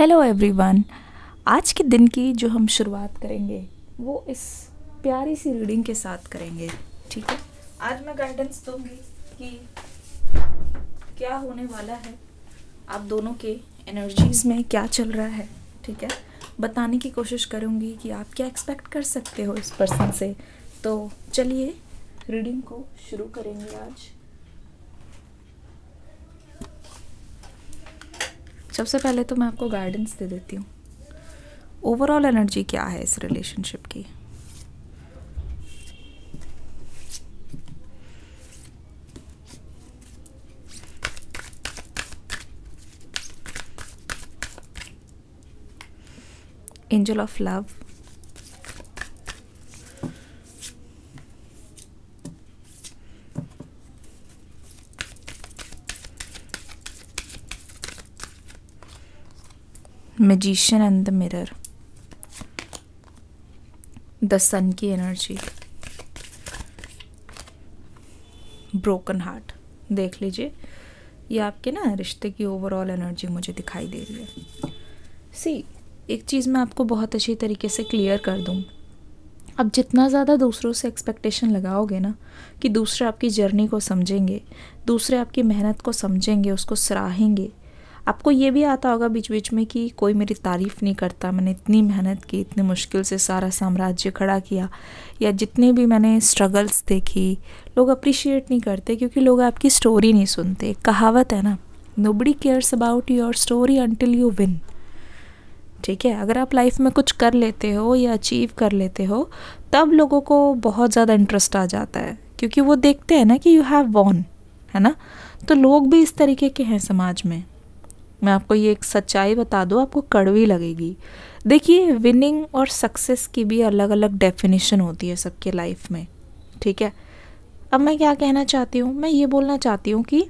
hello everyone आज के दिन की जो हम शुरुआत करेंगे वो इस प्यारी सी रीडिंग के साथ करेंगे ठीक है आज मैं गाइडेंस दूंगी कि क्या होने वाला है आप दोनों के एनर्जीज में क्या चल रहा है ठीक है बताने की कोशिश करूंगी कि आप क्या एक्सपेक्ट कर सकते हो इस पर्सन से तो चलिए रीडिंग को शुरू करेंगे आज सबसे पहले तो मैं आपको गाइडेंस दे देती हूँ ओवरऑल एनर्जी क्या है इस रिलेशनशिप की angel of love magician and the mirror the sun की एनर्जी ब्रोकन हार्ट देख लीजिए ये आपके ना रिश्ते की ओवरऑल एनर्जी मुझे दिखाई दे रही है सी एक चीज़ मैं आपको बहुत अच्छी तरीके से क्लियर कर दूँ अब जितना ज़्यादा दूसरों से एक्सपेक्टेशन लगाओगे ना कि दूसरे आपकी जर्नी को समझेंगे दूसरे आपकी मेहनत को समझेंगे उसको सराहेंगे आपको ये भी आता होगा बीच बीच में कि कोई मेरी तारीफ़ नहीं करता मैंने इतनी मेहनत की इतनी मुश्किल से सारा साम्राज्य खड़ा किया या जितने भी मैंने स्ट्रगल्स देखी लोग अप्रिशिएट नहीं करते क्योंकि लोग आपकी स्टोरी नहीं सुनते कहावत है ना nobody cares about your story until you win ठीक है अगर आप लाइफ में कुछ कर लेते हो या अचीव कर लेते हो तब लोगों को बहुत ज़्यादा इंटरेस्ट आ जाता है क्योंकि वो देखते हैं ना कि यू हैव वॉन है ना तो लोग भी इस तरीके के हैं समाज में मैं आपको ये एक सच्चाई बता दूँ आपको कड़वी लगेगी देखिए विनिंग और सक्सेस की भी अलग अलग डेफिनेशन होती है सबके लाइफ में ठीक है अब मैं क्या कहना चाहती हूँ मैं ये बोलना चाहती हूँ कि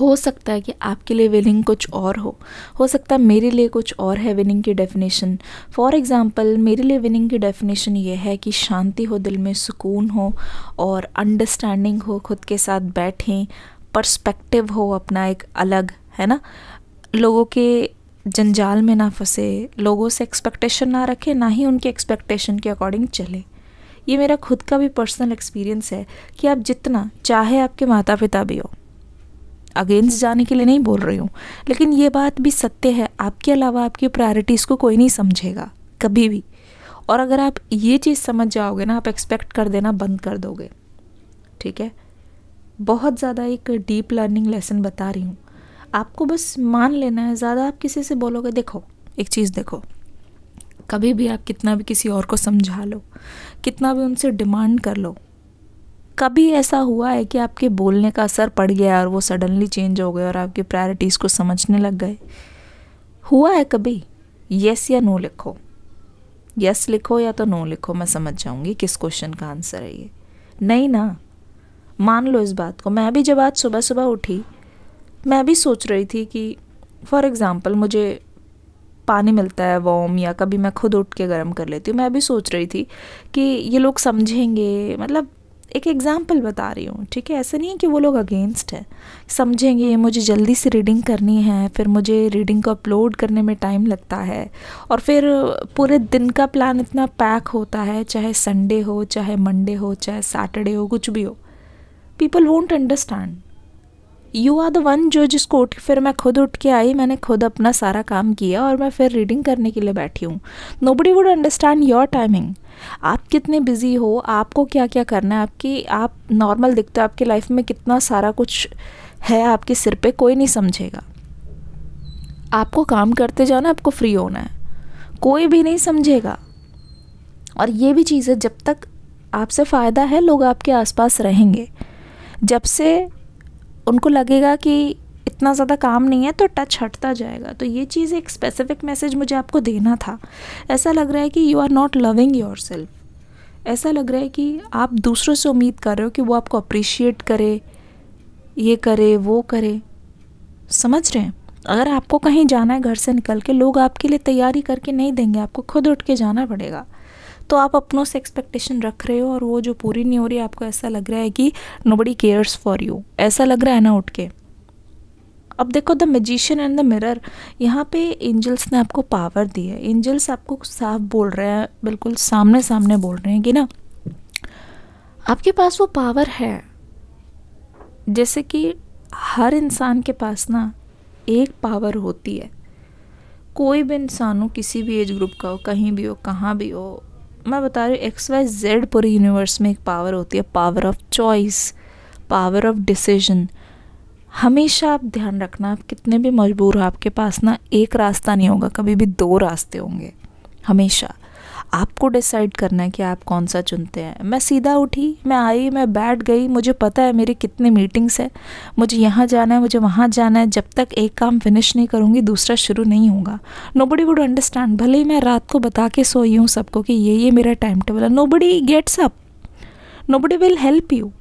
हो सकता है कि आपके लिए विनिंग कुछ और हो हो सकता है मेरे लिए कुछ और है विनिंग की डेफिनेशन फॉर एग्ज़ाम्पल मेरे लिए विनिंग की डेफिनेशन ये है कि शांति हो दिल में सुकून हो और अंडरस्टैंडिंग हो खुद के साथ बैठें पर्सपेक्टिव हो अपना एक अलग है ना लोगों के जंजाल में ना फंसे लोगों से एक्सपेक्टेशन ना रखे ना ही उनके एक्सपेक्टेशन के अकॉर्डिंग चले ये मेरा खुद का भी पर्सनल एक्सपीरियंस है कि आप जितना चाहे आपके माता पिता भी हो अगेंस्ट जाने के लिए नहीं बोल रही हूँ लेकिन ये बात भी सत्य है आपके अलावा आपकी प्रायोरिटीज़ को कोई नहीं समझेगा कभी भी और अगर आप ये चीज़ समझ जाओगे ना आप एक्सपेक्ट कर देना बंद कर दोगे ठीक है बहुत ज़्यादा एक डीप लर्निंग लेसन बता रही हूँ आपको बस मान लेना है ज़्यादा आप किसी से बोलोगे देखो एक चीज़ देखो कभी भी आप कितना भी किसी और को समझा लो कितना भी उनसे डिमांड कर लो कभी ऐसा हुआ है कि आपके बोलने का असर पड़ गया और वो सडनली चेंज हो गए और आपकी प्रायोरिटीज़ को समझने लग गए हुआ है कभी यस या नो लिखो यस लिखो या तो नो लिखो मैं समझ जाऊँगी किस क्वेश्चन का आंसर है ये नहीं ना मान लो इस बात को मैं भी जब आज सुबह सुबह उठी मैं भी सोच रही थी कि फॉर एग्ज़ाम्पल मुझे पानी मिलता है वॉम या कभी मैं खुद उठ के गर्म कर लेती हूँ मैं भी सोच रही थी कि ये लोग समझेंगे मतलब एक एग्ज़ाम्पल बता रही हूँ ठीक है ऐसा नहीं है कि वो लोग अगेंस्ट है समझेंगे मुझे जल्दी से रीडिंग करनी है फिर मुझे रीडिंग को अपलोड करने में टाइम लगता है और फिर पूरे दिन का प्लान इतना पैक होता है चाहे संडे हो चाहे मंडे हो चाहे सैटरडे हो कुछ भी हो people won't understand you are the one जो जिसको उठ फिर मैं खुद उठ के आई मैंने खुद अपना सारा काम किया और मैं फिर रीडिंग करने के लिए बैठी हूँ nobody would understand your timing आप कितने बिजी हो आपको क्या क्या करना है आपकी आप नॉर्मल दिखते हो आपकी लाइफ में कितना सारा कुछ है आपके सिर पे कोई नहीं समझेगा आपको काम करते जाना आपको फ्री होना है कोई भी नहीं समझेगा और ये भी चीज़ है जब तक आपसे फ़ायदा है लोग आपके आसपास रहेंगे जब से उनको लगेगा कि इतना ज़्यादा काम नहीं है तो टच हटता जाएगा तो ये चीज़ एक स्पेसिफिक मैसेज मुझे आपको देना था ऐसा लग रहा है कि you are not loving your yourself लग रहा है कि आप दूसरों से उम्मीद कर रहे हो कि वो आपको अप्रिशिएट करे ये करे वो करे समझ रहे हैं अगर आपको कहीं जाना है घर से निकल के लोग आपके लिए तैयारी करके नहीं देंगे आपको खुद उठ के जाना पड़ेगा तो आप अपनों से एक्सपेक्टेशन रख रहे हो और वो जो पूरी नहीं हो रही आपको ऐसा लग रहा है कि nobody cares for you ऐसा लग रहा है ना उठ के अब देखो the magician and the mirror यहाँ पे एंजल्स ने आपको पावर दी है एंजल्स आपको साफ बोल रहे हैं बिल्कुल सामने सामने बोल रहे हैं कि ना आपके पास वो पावर है जैसे कि हर इंसान के पास ना एक पावर होती है कोई भी इंसान हो किसी भी एज ग्रुप का हो कहीं भी हो कहाँ भी हो मैं बता रही हूँ एक्स वाई जेड पूरे यूनिवर्स में एक पावर होती है power of choice power of decision हमेशा आप ध्यान रखना आप कितने भी मजबूर हो आपके पास ना एक रास्ता नहीं होगा कभी भी दो रास्ते होंगे हमेशा आपको डिसाइड करना है कि आप कौन सा चुनते हैं मैं सीधा उठी मैं आई मैं बैठ गई मुझे पता है मेरी कितनी मीटिंग्स है मुझे यहाँ जाना है मुझे वहाँ जाना है जब तक एक काम फिनिश नहीं करूँगी दूसरा शुरू नहीं होगा नो बडी वुड अंडरस्टैंड भले ही मैं रात को बता के सोई हूँ सबको कि ये ये मेरा टाइम टेबल है nobody gets up nobody will help you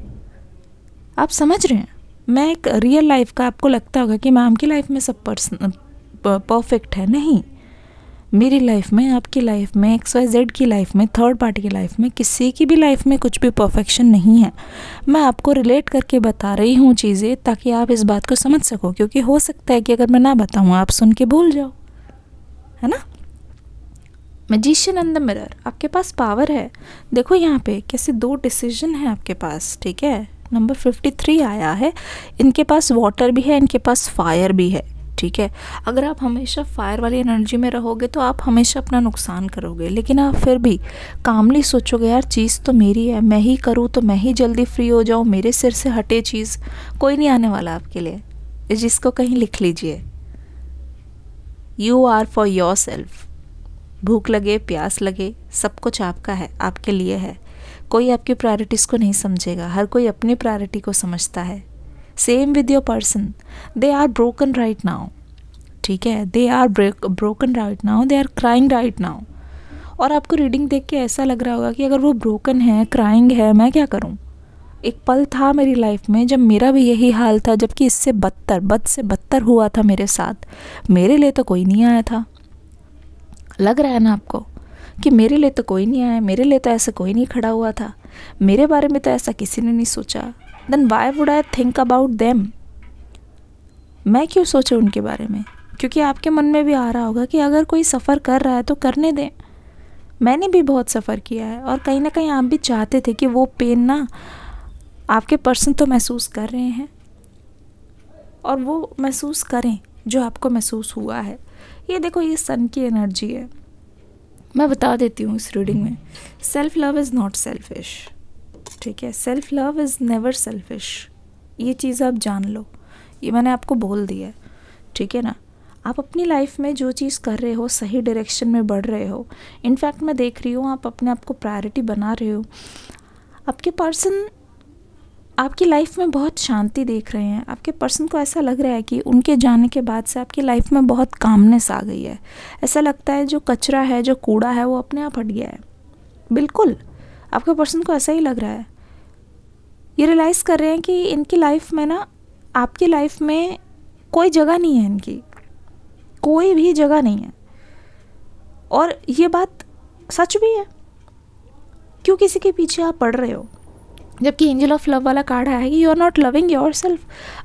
आप समझ रहे हैं मैं एक रियल लाइफ का आपको लगता होगा कि मैम की लाइफ में सब पर्सन परफेक्ट है नहीं मेरी लाइफ में आपकी लाइफ में एक्स वाई जेड की लाइफ में थर्ड पार्टी की लाइफ में किसी की भी लाइफ में कुछ भी परफेक्शन नहीं है मैं आपको रिलेट करके बता रही हूँ चीज़ें ताकि आप इस बात को समझ सको क्योंकि हो सकता है कि अगर मैं ना बताऊँ आप सुन के भूल जाओ है ना मजिशियन इन द मिरर आपके पास पावर है देखो यहाँ पे कैसे दो डिसीजन है आपके पास ठीक है नंबर फिफ्टी थ्री आया है इनके पास वाटर भी है इनके पास फायर भी है ठीक है अगर आप हमेशा फायर वाली एनर्जी में रहोगे तो आप हमेशा अपना नुकसान करोगे लेकिन आप फिर भी कामली सोचोगे यार चीज़ तो मेरी है मैं ही करूँ तो मैं ही जल्दी फ्री हो जाऊँ मेरे सिर से हटे चीज़ कोई नहीं आने वाला आपके लिए जिसको कहीं लिख लीजिए you are for yourself भूख लगे प्यास लगे सब कुछ आपका है आपके लिए है कोई आपकी प्रायोरिटीज़ को नहीं समझेगा हर कोई अपनी प्रायोरिटी को समझता है same with your person they are broken right now ठीक है they are broken right now they are crying right now और आपको रीडिंग देख के ऐसा लग रहा होगा कि अगर वो ब्रोकन है क्राइंग है मैं क्या करूँ एक पल था मेरी लाइफ में जब मेरा भी यही हाल था जबकि इससे बदतर बद से बदतर हुआ था मेरे साथ मेरे लिए तो कोई नहीं आया था लग रहा है ना आपको कि मेरे लिए तो कोई नहीं आया मेरे लिए तो ऐसा कोई नहीं खड़ा हुआ था मेरे बारे में तो ऐसा किसी ने नहीं सोचा then why would I think about them मैं क्यों सोचे उनके बारे में क्योंकि आपके मन में भी आ रहा होगा कि अगर कोई सफ़र कर रहा है तो करने दें मैंने भी बहुत सफ़र किया है और कहीं ना कहीं आप भी चाहते थे कि वो पेन ना आपके पर्सन तो महसूस कर रहे हैं और वो महसूस करें जो आपको महसूस हुआ है ये देखो ये सन की एनर्जी है मैं बता देती हूँ इस रीडिंग में self love is not selfish ठीक है self love is never selfish ये चीज़ आप जान लो ये मैंने आपको बोल दिया है ठीक है ना आप अपनी लाइफ में जो चीज़ कर रहे हो सही डायरेक्शन में बढ़ रहे हो इनफैक्ट मैं देख रही हूँ आप अपने आप को प्रायोरिटी बना रहे हो आपके पर्सन आपकी लाइफ में बहुत शांति देख रहे हैं आपके पर्सन को ऐसा लग रहा है कि उनके जाने के बाद से आपकी लाइफ में बहुत कामनेस आ गई है ऐसा लगता है जो कचरा है जो कूड़ा है वो अपने आप हट गया है बिल्कुल आपके पर्सन को ऐसा ही लग रहा है ये रियलाइज़ कर रहे हैं कि इनकी लाइफ में ना आपकी लाइफ में कोई जगह नहीं है इनकी कोई भी जगह नहीं है और ये बात सच भी है क्यों किसी के पीछे आप पढ़ रहे हो जबकि एंजल ऑफ लव वाला कार्ड आया कि you are not loving your yourself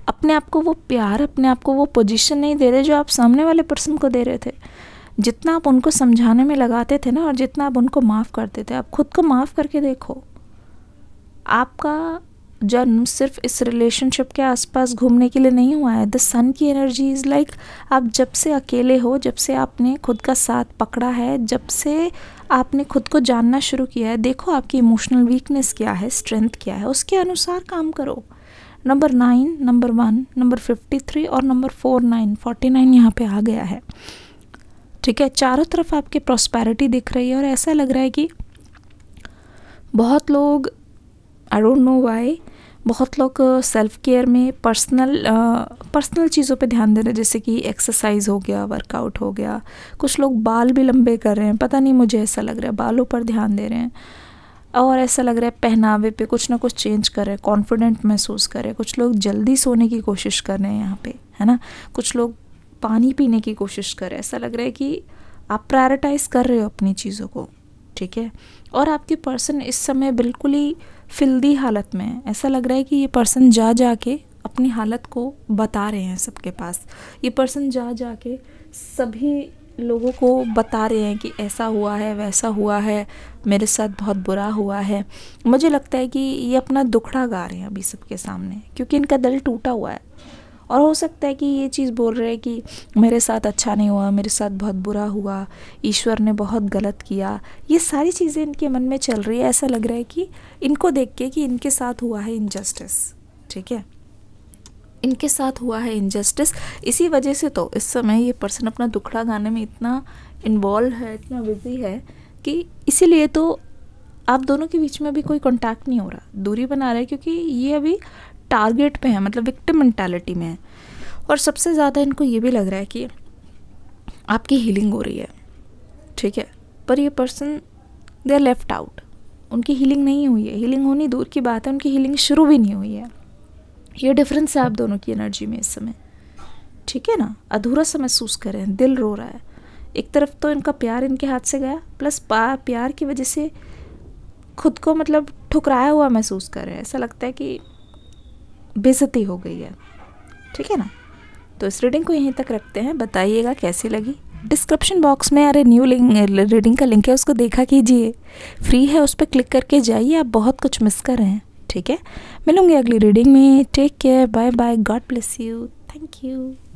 अपने आप को वो प्यार अपने आप को वो पोजीशन नहीं दे रहे जो आप सामने वाले पर्सन को दे रहे थे जितना आप उनको समझाने में लगाते थे ना और जितना आप उनको माफ़ करते थे आप खुद को माफ़ करके देखो आपका जन्म सिर्फ इस रिलेशनशिप के आसपास घूमने के लिए नहीं हुआ है द सन की एनर्जी इज़ लाइक आप जब से अकेले हो जब से आपने खुद का साथ पकड़ा है जब से आपने खुद को जानना शुरू किया है देखो आपकी इमोशनल वीकनेस क्या है स्ट्रेंथ क्या है उसके अनुसार काम करो number nine number one number fifty three और number four nine forty nine यहाँ पर आ गया है ठीक है चारों तरफ आपके प्रॉस्पैरिटी दिख रही है और ऐसा लग रहा है कि बहुत लोग आई डोंट नो वाई बहुत लोग सेल्फ uh, केयर में पर्सनल पर्सनल चीज़ों पे ध्यान दे रहे हैं जैसे कि एक्सरसाइज हो गया वर्कआउट हो गया कुछ लोग बाल भी लंबे कर रहे हैं पता नहीं मुझे ऐसा लग रहा है बालों पर ध्यान दे रहे हैं और ऐसा लग रहा है पहनावे पे कुछ ना कुछ चेंज कर रहे हैं कॉन्फिडेंट महसूस कर रहे हैं कुछ लोग जल्दी सोने की कोशिश कर रहे हैं यहाँ पे है ना कुछ लोग पानी पीने की कोशिश करें ऐसा लग रहा है कि आप प्रायोरिटाइज कर रहे हो अपनी चीज़ों को ठीक है और आपके पर्सन इस समय बिल्कुल ही फिल्दी हालत में है ऐसा लग रहा है कि ये पर्सन जा जा के अपनी हालत को बता रहे हैं सबके पास ये पर्सन जा जा के सभी लोगों को बता रहे हैं कि ऐसा हुआ है वैसा हुआ है मेरे साथ बहुत बुरा हुआ है मुझे लगता है कि ये अपना दुखड़ा गा रहे हैं अभी सबके सामने क्योंकि इनका दिल टूटा हुआ है और हो सकता है कि ये चीज़ बोल रहे हैं कि मेरे साथ अच्छा नहीं हुआ मेरे साथ बहुत बुरा हुआ ईश्वर ने बहुत गलत किया ये सारी चीज़ें इनके मन में चल रही है ऐसा लग रहा है कि इनको देख के कि इनके साथ हुआ है इनजस्टिस ठीक है इनके साथ हुआ है इनजस्टिस इसी वजह से तो इस समय ये पर्सन अपना दुखड़ा गाने में इतना इन्वॉल्व है इतना बिजी है कि इसीलिए तो आप दोनों के बीच में अभी कोई कॉन्टैक्ट नहीं हो रहा दूरी बना रहा है क्योंकि ये अभी टारगेट पे हैं मतलब विक्टिम मैंटेलिटी में है और सबसे ज़्यादा इनको ये भी लग रहा है कि आपकी हीलिंग हो रही है ठीक है पर ये person they are left out उनकी हीलिंग नहीं हुई है हीलिंग होनी दूर की बात है उनकी हीलिंग शुरू भी नहीं हुई है ये डिफरेंस है आप दोनों की एनर्जी में इस समय ठीक है ना अधूरा सा महसूस कर रहे हैं दिल रो रहा है एक तरफ तो इनका प्यार इनके हाथ से गया प्लस पा प्यार की वजह से खुद को मतलब ठुकराया हुआ महसूस कर रहे हैं ऐसा लगता है कि बेजती हो गई है ठीक है ना तो इस रीडिंग को यहीं तक रखते हैं बताइएगा कैसी लगी डिस्क्रिप्शन बॉक्स में अरे न्यू लिंक रीडिंग का लिंक है उसको देखा कीजिए फ्री है उस पर क्लिक करके जाइए आप बहुत कुछ मिस कर रहे हैं ठीक है मिलूंगी अगली रीडिंग में take care bye bye God bless you thank you